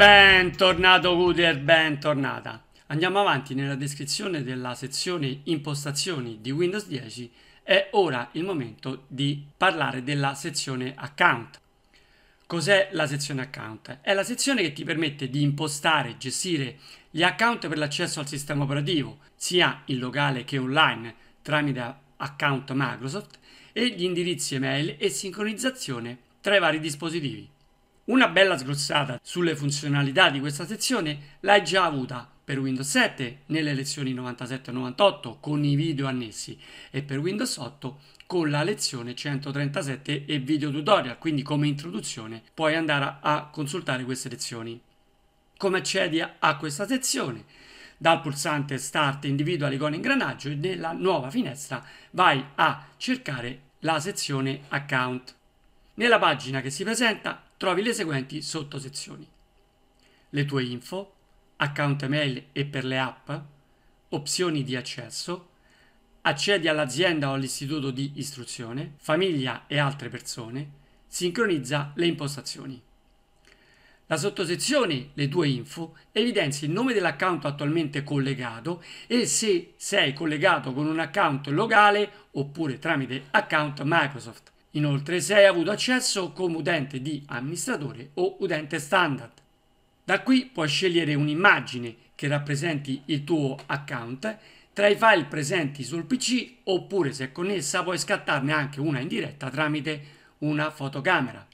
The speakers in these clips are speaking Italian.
Bentornato Guder, bentornata. Andiamo avanti nella descrizione della sezione impostazioni di Windows 10. È ora il momento di parlare della sezione account. Cos'è la sezione account? È la sezione che ti permette di impostare e gestire gli account per l'accesso al sistema operativo, sia in locale che online, tramite account Microsoft, e gli indirizzi email e sincronizzazione tra i vari dispositivi. Una bella sgrossata sulle funzionalità di questa sezione l'hai già avuta per Windows 7 nelle lezioni 97 e 98 con i video annessi e per Windows 8 con la lezione 137 e video tutorial, quindi come introduzione puoi andare a consultare queste lezioni. Come accedi a questa sezione? Dal pulsante Start individua l'icona ingranaggio e nella nuova finestra vai a cercare la sezione Account. Nella pagina che si presenta trovi le seguenti sottosezioni. Le tue info, account email e per le app, opzioni di accesso, accedi all'azienda o all'istituto di istruzione, famiglia e altre persone, sincronizza le impostazioni. La sottosezione Le tue info evidenzia il nome dell'account attualmente collegato e se sei collegato con un account locale oppure tramite account Microsoft Inoltre sei avuto accesso come utente di amministratore o utente standard. Da qui puoi scegliere un'immagine che rappresenti il tuo account tra i file presenti sul PC oppure se è connessa puoi scattarne anche una in diretta tramite una fotocamera.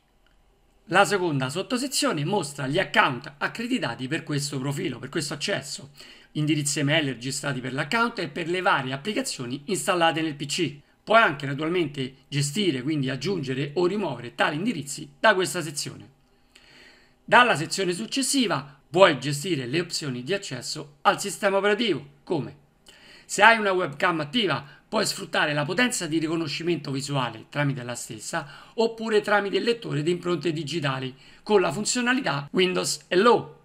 La seconda sottosezione mostra gli account accreditati per questo profilo, per questo accesso, indirizzi email registrati per l'account e per le varie applicazioni installate nel PC. Puoi anche naturalmente gestire, quindi aggiungere o rimuovere tali indirizzi da questa sezione. Dalla sezione successiva puoi gestire le opzioni di accesso al sistema operativo, come se hai una webcam attiva puoi sfruttare la potenza di riconoscimento visuale tramite la stessa oppure tramite il lettore di impronte digitali con la funzionalità Windows Hello.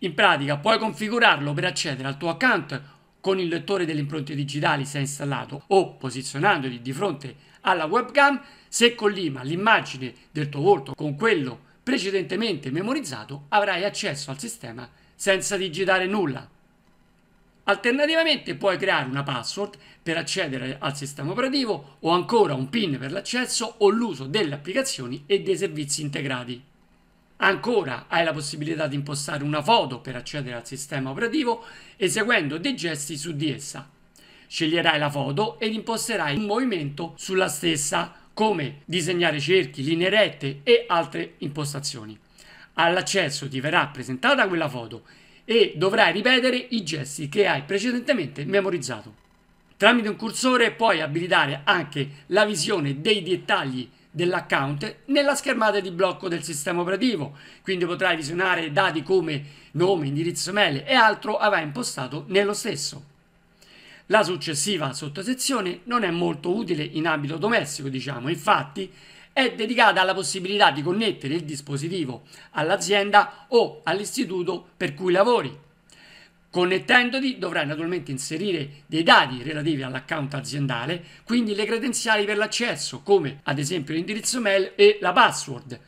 In pratica puoi configurarlo per accedere al tuo account con il lettore delle impronte digitali se è installato o posizionandoti di fronte alla webcam, se collima l'immagine del tuo volto con quello precedentemente memorizzato, avrai accesso al sistema senza digitare nulla. Alternativamente puoi creare una password per accedere al sistema operativo o ancora un PIN per l'accesso o l'uso delle applicazioni e dei servizi integrati. Ancora hai la possibilità di impostare una foto per accedere al sistema operativo eseguendo dei gesti su di essa. Sceglierai la foto ed imposterai un movimento sulla stessa come disegnare cerchi, linee rette e altre impostazioni. All'accesso ti verrà presentata quella foto e dovrai ripetere i gesti che hai precedentemente memorizzato. Tramite un cursore puoi abilitare anche la visione dei dettagli dell'account nella schermata di blocco del sistema operativo, quindi potrai visionare dati come nome, indirizzo mail e altro avrai impostato nello stesso. La successiva sottosezione non è molto utile in ambito domestico, diciamo, infatti è dedicata alla possibilità di connettere il dispositivo all'azienda o all'istituto per cui lavori, Connettendoti dovrai naturalmente inserire dei dati relativi all'account aziendale, quindi le credenziali per l'accesso, come ad esempio l'indirizzo mail e la password.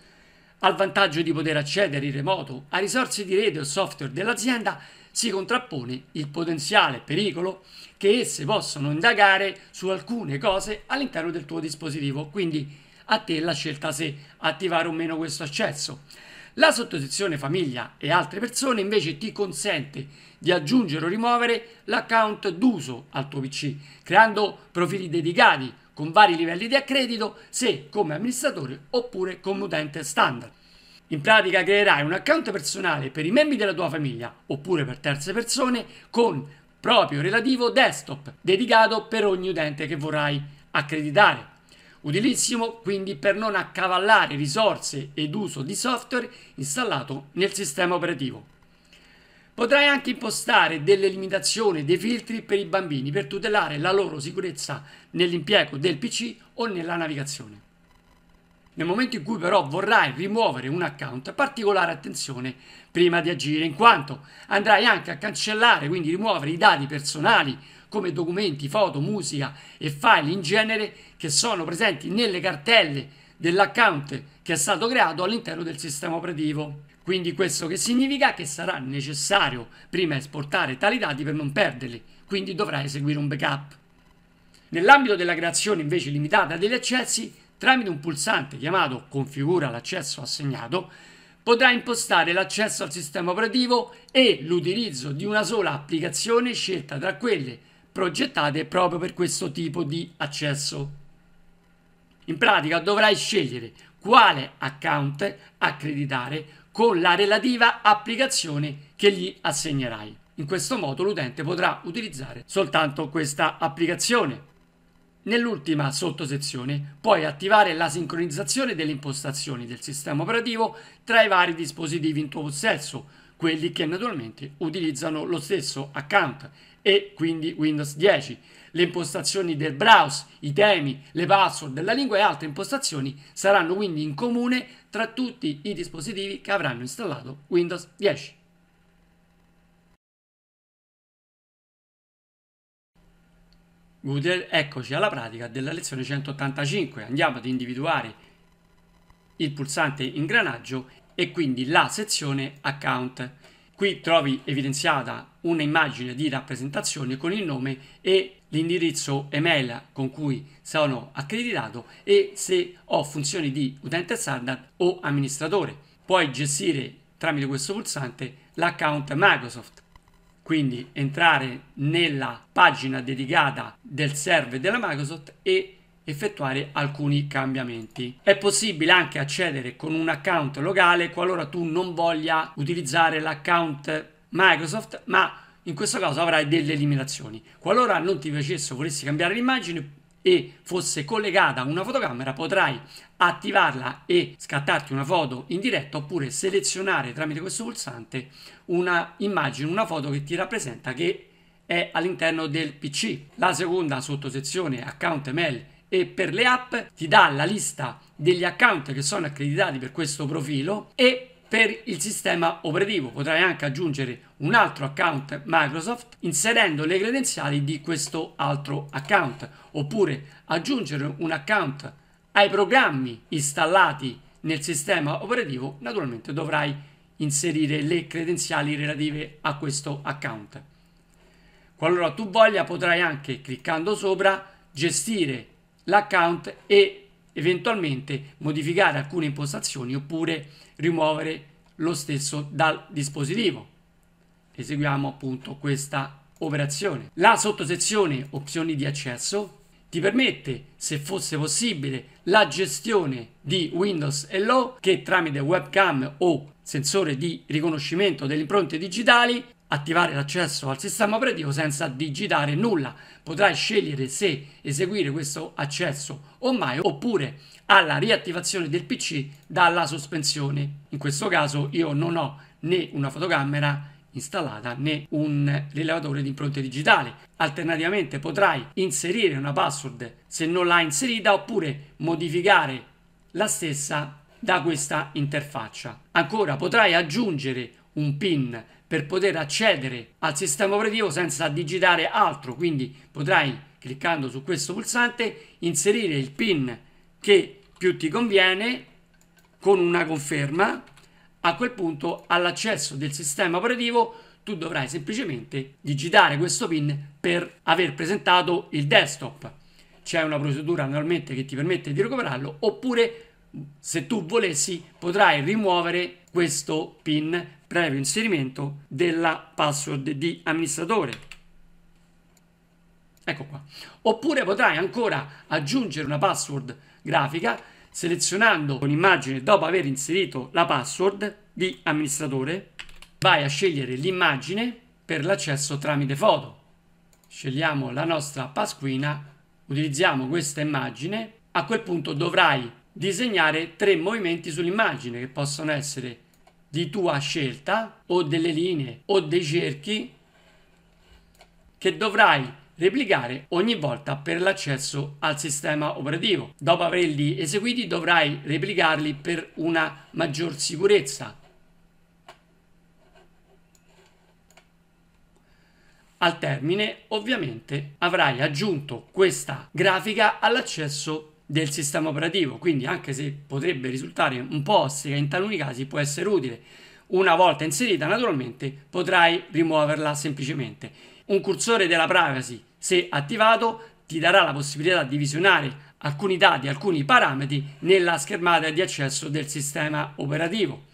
Al vantaggio di poter accedere in remoto a risorse di rete o software dell'azienda si contrappone il potenziale pericolo che esse possano indagare su alcune cose all'interno del tuo dispositivo, quindi a te la scelta se attivare o meno questo accesso. La sottosezione famiglia e altre persone invece ti consente di aggiungere o rimuovere l'account d'uso al tuo PC, creando profili dedicati con vari livelli di accredito se come amministratore oppure come utente standard. In pratica creerai un account personale per i membri della tua famiglia oppure per terze persone con proprio relativo desktop dedicato per ogni utente che vorrai accreditare utilissimo quindi per non accavallare risorse ed uso di software installato nel sistema operativo. Potrai anche impostare delle limitazioni dei filtri per i bambini per tutelare la loro sicurezza nell'impiego del PC o nella navigazione. Nel momento in cui però vorrai rimuovere un account, particolare attenzione prima di agire, in quanto andrai anche a cancellare, quindi rimuovere i dati personali come documenti, foto, musica e file in genere che sono presenti nelle cartelle dell'account che è stato creato all'interno del sistema operativo. Quindi questo che significa che sarà necessario prima esportare tali dati per non perderli, quindi dovrà eseguire un backup. Nell'ambito della creazione invece limitata degli accessi, tramite un pulsante chiamato Configura l'accesso assegnato, potrà impostare l'accesso al sistema operativo e l'utilizzo di una sola applicazione scelta tra quelle progettate proprio per questo tipo di accesso. In pratica dovrai scegliere quale account accreditare con la relativa applicazione che gli assegnerai. In questo modo l'utente potrà utilizzare soltanto questa applicazione. Nell'ultima sottosezione puoi attivare la sincronizzazione delle impostazioni del sistema operativo tra i vari dispositivi in tuo possesso, quelli che naturalmente utilizzano lo stesso account e quindi Windows 10, le impostazioni del browser, i temi, le password della lingua e altre impostazioni saranno quindi in comune tra tutti i dispositivi che avranno installato Windows 10. Google, eccoci alla pratica della lezione 185. Andiamo ad individuare il pulsante ingranaggio e quindi la sezione account. Qui trovi evidenziata un'immagine di rappresentazione con il nome e l'indirizzo email con cui sono accreditato e se ho funzioni di utente standard o amministratore. Puoi gestire tramite questo pulsante l'account Microsoft. Quindi entrare nella pagina dedicata del server della Microsoft e effettuare alcuni cambiamenti. È possibile anche accedere con un account locale qualora tu non voglia utilizzare l'account Microsoft, ma in questo caso avrai delle limitazioni. Qualora non ti piacesse o volessi cambiare l'immagine e fosse collegata a una fotocamera, potrai attivarla e scattarti una foto in diretta oppure selezionare tramite questo pulsante una immagine, una foto che ti rappresenta che è all'interno del PC. La seconda sottosezione account mail e per le app ti dà la lista degli account che sono accreditati per questo profilo e per il sistema operativo potrai anche aggiungere un altro account Microsoft inserendo le credenziali di questo altro account oppure aggiungere un account ai programmi installati nel sistema operativo naturalmente dovrai inserire le credenziali relative a questo account qualora tu voglia potrai anche cliccando sopra gestire l'account e eventualmente modificare alcune impostazioni oppure rimuovere lo stesso dal dispositivo. Eseguiamo appunto questa operazione. La sottosezione opzioni di accesso ti permette, se fosse possibile, la gestione di Windows Hello che tramite webcam o sensore di riconoscimento delle impronte digitali attivare l'accesso al sistema operativo senza digitare nulla. Potrai scegliere se eseguire questo accesso o mai oppure alla riattivazione del PC dalla sospensione. In questo caso io non ho né una fotocamera installata né un rilevatore di impronte digitali. Alternativamente potrai inserire una password se non l'hai inserita oppure modificare la stessa da questa interfaccia. Ancora potrai aggiungere un PIN per poter accedere al sistema operativo senza digitare altro, quindi potrai cliccando su questo pulsante inserire il PIN che più ti conviene con una conferma. A quel punto all'accesso del sistema operativo tu dovrai semplicemente digitare questo PIN per aver presentato il desktop. C'è una procedura normalmente che ti permette di recuperarlo oppure se tu volessi potrai rimuovere questo pin previo inserimento della password di amministratore. Ecco qua. Oppure potrai ancora aggiungere una password grafica selezionando un'immagine dopo aver inserito la password di amministratore. Vai a scegliere l'immagine per l'accesso tramite foto. Scegliamo la nostra pasquina, utilizziamo questa immagine. A quel punto dovrai disegnare tre movimenti sull'immagine che possono essere di tua scelta o delle linee o dei cerchi che dovrai replicare ogni volta per l'accesso al sistema operativo. Dopo averli eseguiti dovrai replicarli per una maggior sicurezza. Al termine ovviamente avrai aggiunto questa grafica all'accesso del sistema operativo, quindi anche se potrebbe risultare un po' ossica, in taluni casi può essere utile. Una volta inserita, naturalmente, potrai rimuoverla semplicemente. Un cursore della privacy, se attivato, ti darà la possibilità di visionare alcuni dati, alcuni parametri nella schermata di accesso del sistema operativo.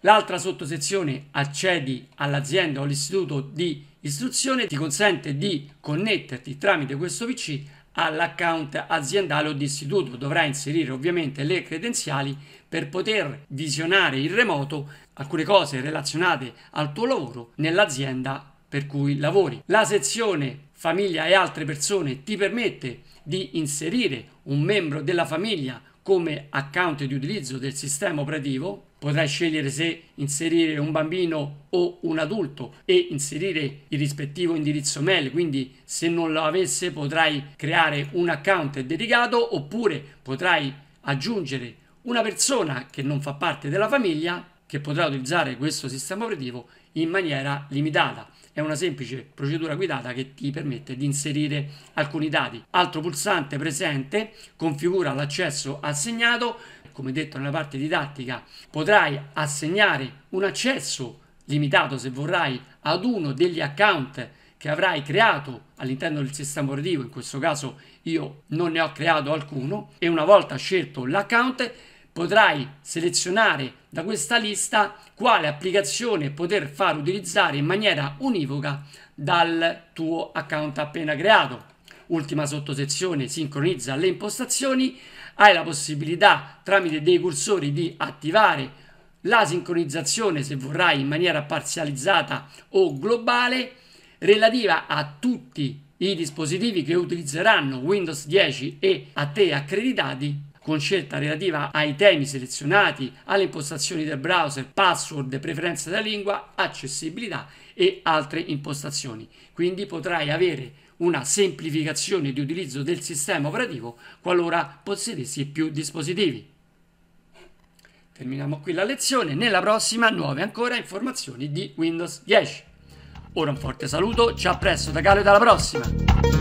L'altra sottosezione accedi all'azienda o all'istituto di istruzione ti consente di connetterti tramite questo PC all'account aziendale o di istituto. Dovrà inserire ovviamente le credenziali per poter visionare in remoto alcune cose relazionate al tuo lavoro nell'azienda per cui lavori. La sezione famiglia e altre persone ti permette di inserire un membro della famiglia come account di utilizzo del sistema operativo potrai scegliere se inserire un bambino o un adulto e inserire il rispettivo indirizzo mail, quindi se non lo avesse potrai creare un account dedicato oppure potrai aggiungere una persona che non fa parte della famiglia che potrà utilizzare questo sistema operativo in maniera limitata. È una semplice procedura guidata che ti permette di inserire alcuni dati. Altro pulsante presente configura l'accesso assegnato come detto nella parte didattica, potrai assegnare un accesso limitato, se vorrai, ad uno degli account che avrai creato all'interno del sistema operativo, in questo caso io non ne ho creato alcuno, e una volta scelto l'account potrai selezionare da questa lista quale applicazione poter far utilizzare in maniera univoca dal tuo account appena creato. Ultima sottosezione, sincronizza le impostazioni hai la possibilità tramite dei cursori di attivare la sincronizzazione, se vorrai, in maniera parzializzata o globale, relativa a tutti i dispositivi che utilizzeranno Windows 10 e a te accreditati, con scelta relativa ai temi selezionati, alle impostazioni del browser, password, preferenze della lingua, accessibilità e altre impostazioni. Quindi potrai avere una semplificazione di utilizzo del sistema operativo qualora possedessi più dispositivi. Terminiamo qui la lezione, nella prossima nuove ancora informazioni di Windows 10. Ora un forte saluto, ci appresso da Gallo e dalla prossima!